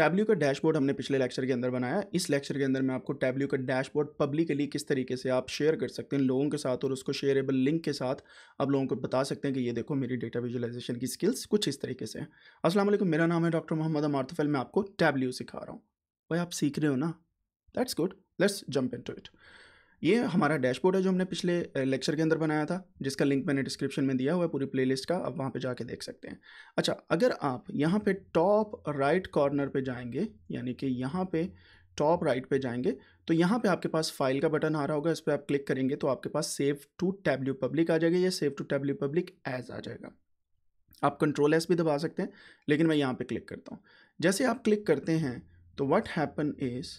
tableau का dashboard हमने पिछले लेक्चर के अंदर बनाया इस लेक्चर के अंदर मैं आपको टैबल्यू का डैशबोर्ड पब्लिकली किस तरीके से आप शेयर कर सकते हैं लोगों के साथ और उसको शेयरेबल लिंक के साथ आप लोगों को बता सकते हैं कि ये देखो मेरी डेटा विजुलाइजेशन की स्किल्स कुछ इस तरीके से असल असलम मेरा नाम है डॉक्टर मोहम्मद अमारतफल मैं आपको टैबल्यू सिखा रहा हूँ भाई आप सीख रहे हो ना that's good let's jump into it ये हमारा डैशबोर्ड है जो हमने पिछले लेक्चर के अंदर बनाया था जिसका लिंक मैंने डिस्क्रिप्शन में दिया हुआ है पूरी प्लेलिस्ट का आप वहाँ पे जाके देख सकते हैं अच्छा अगर आप यहाँ पे टॉप राइट कॉर्नर पे जाएंगे यानी कि यहाँ पे टॉप राइट पे जाएंगे तो यहाँ पे आपके पास फाइल का बटन आ रहा होगा इस पर आप क्लिक करेंगे तो आपके पास सेव टू टैबल्यू पब्लिक आ जाएगा या save to Tableau public as आ जाएगा आप कंट्रोल एस भी दबा सकते हैं लेकिन मैं यहाँ पर क्लिक करता हूँ जैसे आप क्लिक करते हैं तो what happen is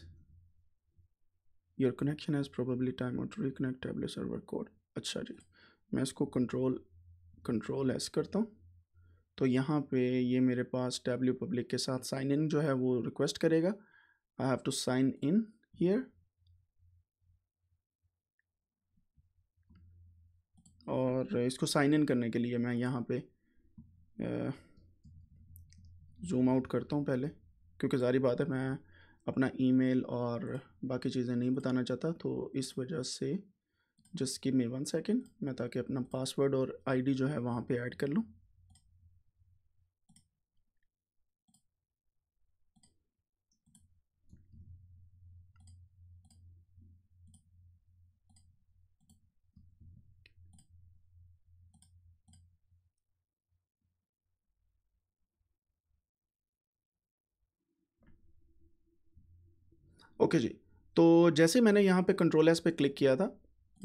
your connection has probably time out to reconnect tablet server code अच्छा जी मैं इसको कंट्रोल कंट्रोल एस करता हूँ तो यहाँ पे ये मेरे पास डब्ल्यू पब्लिक के साथ साइन इन जो है वो रिक्वेस्ट करेगा I have to sign in here और इसको साइन इन करने के लिए मैं यहाँ पे जूम आउट करता हूँ पहले क्योंकि जारी बात है मैं अपना ईमेल और बाकी चीज़ें नहीं बताना चाहता तो इस वजह से just give me one second मैं ताकि अपना पासवर्ड और आईडी जो है वहाँ पे ऐड कर लूँ ओके जी तो जैसे मैंने यहाँ पे कंट्रोल एस पे क्लिक किया था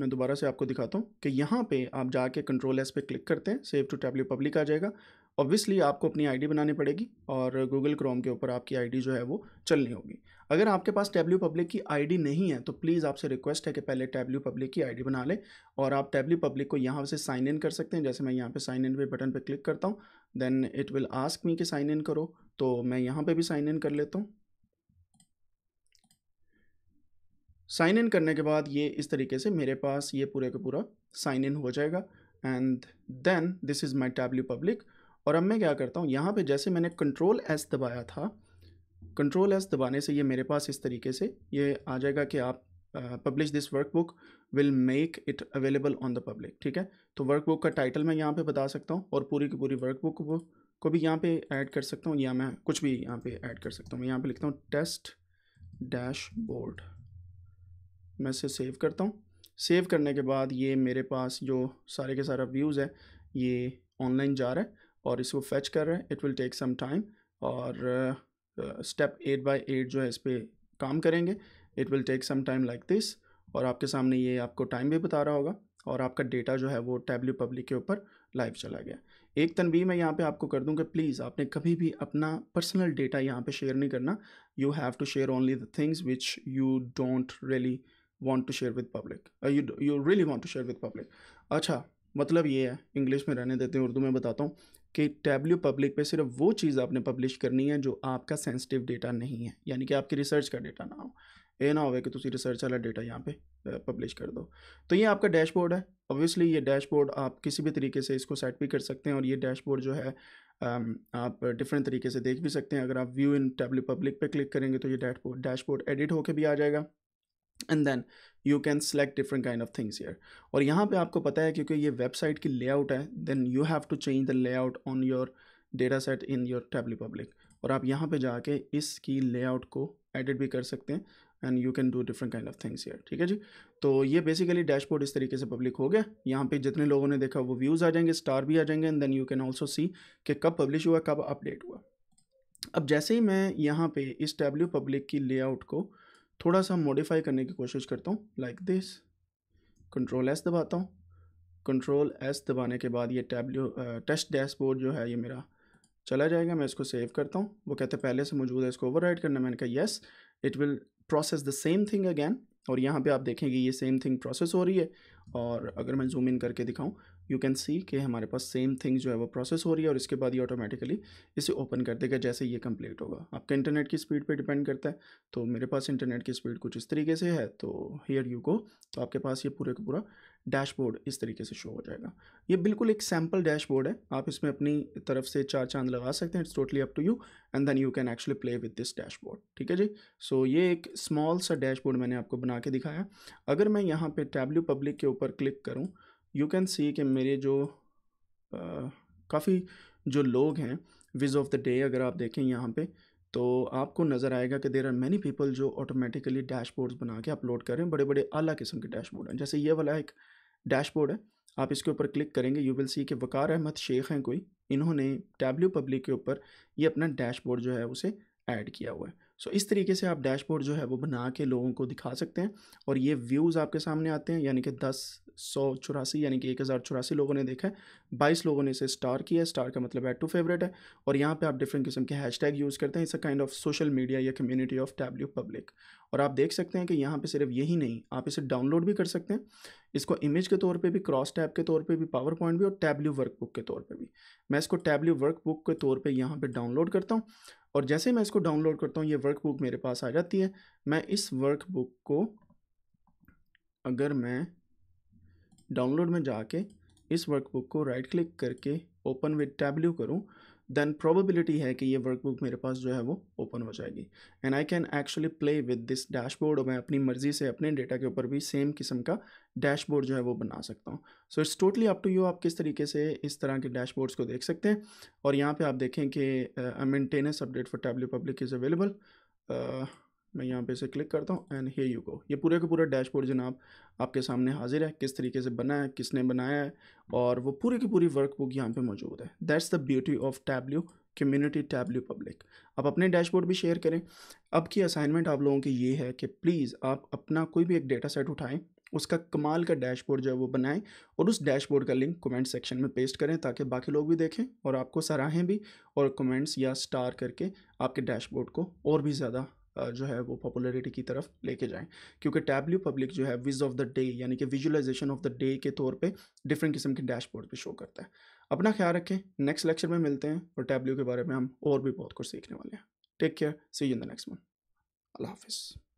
मैं दोबारा से आपको दिखाता हूँ कि यहाँ पे आप जाके कंट्रोल एस पे क्लिक करते हैं सेव टू टैबली पब्लिक आ जाएगा ऑब्वियसली आपको अपनी आईडी बनानी पड़ेगी और गूगल क्रोम के ऊपर आपकी आईडी जो है वो चलनी होगी अगर आपके पास टैबली पब्लिक की आईडी नहीं है तो प्लीज़ आपसे रिक्वेस्ट है कि पहले टैबली पब्लिक की आईडी बना लें और आप टैबली पब्लिक को यहाँ से साइन इन कर सकते हैं जैसे मैं यहाँ पे साइन इन पे बटन पे क्लिक करता हूँ then it will ask me कि साइन इन करो तो मैं यहाँ पे भी साइन इन कर लेता हूँ साइन इन करने के बाद ये इस तरीके से मेरे पास ये पूरे का पूरा साइन इन हो जाएगा and then this is my Tableau Public और अब मैं क्या करता हूँ यहाँ पे जैसे मैंने कंट्रोल एस दबाया था कंट्रोल एस दबाने से ये मेरे पास इस तरीके से ये आ जाएगा कि आप publish this workbook will make it available on the public ठीक है तो वर्कबुक का टाइटल मैं यहाँ पे बता सकता हूँ और पूरी की पूरी वर्कबुक को, को भी यहाँ पे ऐड कर सकता हूँ या मैं कुछ भी यहाँ पे ऐड कर सकता हूँ मैं यहाँ पे लिखता हूँ टेस्ट डैशबोर्ड मैं इसे सेव करता हूँ सेव करने के बाद ये मेरे पास जो सारे के सारा व्यूज़ है ये ऑनलाइन जा रहा है और इसको फैच कर रहा है it will take some time और स्टेप एट बाई एट जो है इस पर काम करेंगे it will take some time like this और आपके सामने ये आपको टाइम भी बता रहा होगा और आपका डेटा जो है वो टैबल्यू पब्लिक के ऊपर लाइव चला गया एक तनवी मैं यहाँ पे आपको कर दूँ कि प्लीज़ आपने कभी भी अपना पर्सनल डेटा यहाँ पे शेयर नहीं करना you have to share only the things which you don't really want to share with public you you you really want to share अच्छा मतलब ये है इंग्लिश में रहने देते हैं उर्दू में बताता हूँ कि टैबल्यू पब्लिक पे सिर्फ वो चीज़ आपने पब्लिश करनी है जो आपका सेंसिटिव डेटा नहीं है यानी कि आपकी रिसर्च का डेटा ना हो ये ना हो कि तुम रिसर्च वाला डेटा यहाँ पे पब्लिश कर दो तो ये आपका डैशबोर्ड है ऑब्वियसली ये डैशबोर्ड आप किसी भी तरीके से इसको सेट भी कर सकते हैं और ये डैशबोर्ड जो है आप डिफरेंट तरीके से देख भी सकते हैं अगर आप व्यू इन टैबलेट पब्लिक पे क्लिक करेंगे तो ये डैशबोर्ड डैशबोर्ड एडिट होकर भी आ जाएगा and then you can select different kind of things here और यहाँ पे आपको पता है क्योंकि ये वेबसाइट की लेआउट है then you have to change the layout on your data set in your Tableau Public और आप यहाँ पे जाके इसकी लेआउट को एडिट भी कर सकते हैं and you can do different kind of things यार ठीक है जी तो ये बेसिकली डैशबोर्ड इस तरीके से पब्लिक हो गया यहाँ पे जितने लोगों ने देखा वो व्यूज़ आ जाएंगे स्टार भी आ जाएंगे and then you can also see कि कब पब्लिश हुआ कब अपडेट हुआ अब जैसे ही मैं यहाँ पे इस टैबल्यू पब्लिक की लेआउट को थोड़ा सा मॉडिफाई करने की कोशिश करता हूँ लाइक दिस कंट्रोल एस दबाता हूँ कंट्रोल एस दबाने के बाद ये टैबल्यू टेस्ट डैशबोर्ड जो है ये मेरा चला जाएगा मैं इसको सेव करता हूँ वो कहते हैं पहले से मौजूद है इसको ओवर करना मैंने कहा yes it will process the same thing again और यहाँ पे आप देखेंगे ये सेम थिंग प्रोसेस हो रही है और अगर मैं जूम इन करके दिखाऊँ यू कैन सी कि हमारे पास सेम थिंग जो है वो प्रोसेस हो रही है और इसके बाद ये ऑटोमेटिकली इसे ओपन कर देगा जैसे ये कंप्लीट होगा आपके इंटरनेट की स्पीड पे डिपेंड करता है तो मेरे पास इंटरनेट की स्पीड कुछ इस तरीके से है तो हेयर यू गो तो आपके पास ये पूरे का पूरा डैशबोर्ड इस तरीके से शो हो जाएगा ये बिल्कुल एक सैम्पल डैशबोर्ड है आप इसमें अपनी तरफ से चार चांद लगा सकते हैं it's totally up to you and then you can actually play with this dashboard ठीक है जी सो so, ये एक स्मॉल सा डैशबोर्ड मैंने आपको बना के दिखाया अगर मैं यहाँ पर टैबल्यू पब्लिक के ऊपर क्लिक करूँ यू कैन सी कि मेरे जो काफ़ी जो लोग हैं विज ऑफ द डे अगर आप देखें यहाँ पे तो आपको नज़र आएगा कि देर आर मैनी पीपल जो ऑटोमेटिकली डैशबोर्ड्स बना के अपलोड कर रहे हैं बड़े बड़े अला किस्म के डैशबोर्ड हैं जैसे ये वाला एक डैशबोर्ड है आप इसके ऊपर क्लिक करेंगे यू विल सी कि वकार अहमद शेख हैं कोई इन्होंने टैबल्यू पब्लिक के ऊपर ये अपना डैशबोर्ड जो है उसे ऐड किया हुआ है सो इस तरीके से आप डैशबोर्ड जो है वो बना के लोगों को दिखा सकते हैं और ये व्यूज़ आपके सामने आते हैं यानी कि दस सौ चौरासी यानी कि एक हज़ार चौरासी लोगों ने देखा है बाईस लोगों ने इसे स्टार किया है स्टार का मतलब एड टू फेवरेट है और यहाँ पे आप डिफरेंट किस्म के हैश टैग यूज़ करते हैं it's a kind of social media या कम्युनिटी ऑफ टैबल्यू पब्लिक और आप देख सकते हैं कि यहाँ पर सिर्फ यही नहीं आप इसे डाउनलोड भी कर सकते हैं इसको इमेज के तौर पे भी क्रॉस टैब के तौर पे भी पावर पॉइंट भी और टैबल्यू वर्कबुक के तौर पे भी मैं इसको टैबल्यू वर्कबुक के तौर पे यहाँ पे डाउनलोड करता हूँ और जैसे मैं इसको डाउनलोड करता हूँ ये वर्कबुक मेरे पास आ जाती है मैं इस वर्कबुक को अगर मैं डाउनलोड में जाके इस वर्कबुक को राइट क्लिक करके ओपन विद टैबल्यू करूँ देन प्रोबेबिलिटी है कि ये वर्कबुक मेरे पास जो है वो ओपन हो जाएगी and I can actually play with this dashboard और मैं अपनी मर्जी से अपने डेटा के ऊपर भी सेम किस्म का डैशबोर्ड जो है वो बना सकता हूँ so it's totally up to you आप किस तरीके से इस तरह के डैशबोर्ड्स को देख सकते हैं और यहाँ पर आप देखें कि maintenance update for Tableau Public is available मैं यहाँ पे इसे क्लिक करता हूँ एंड हे यू गो ये पूरे का पूरा डैशबोर्ड जनाब आपके सामने हाजिर है किस तरीके से बना है किसने बनाया है और वो पूरी की पूरी वर्क बुक यहाँ पे मौजूद है that's the beauty of Tableau community Tableau Public आप अपने डैशबोर्ड भी शेयर करें अब की असाइनमेंट आप लोगों की ये है कि प्लीज़ आप अपना कोई भी एक डेटा सेट उठाएँ उसका कमाल का डैशबोर्ड जो है वो बनाएं और उस डैशबोर्ड का लिंक कमेंट सेक्शन में पेस्ट करें ताकि बाकी लोग भी देखें और आपको सराहें भी और कमेंट्स या स्टार करके आपके डैशबोर्ड को और भी ज़्यादा जो है वो पॉपुलरिटी की तरफ लेके जाएं क्योंकि टैबल्यू पब्लिक जो है विज ऑफ द डे यानी कि विजुलाइजेशन ऑफ द डे के तौर पे डिफरेंट किस्म के डैशबोर्ड पे शो करता है अपना ख्याल रखें नेक्स्ट लेक्चर में मिलते हैं और टैबल्यू के बारे में हम और भी बहुत कुछ सीखने वाले हैं take care see you in the next month अल्लाह हाफिज़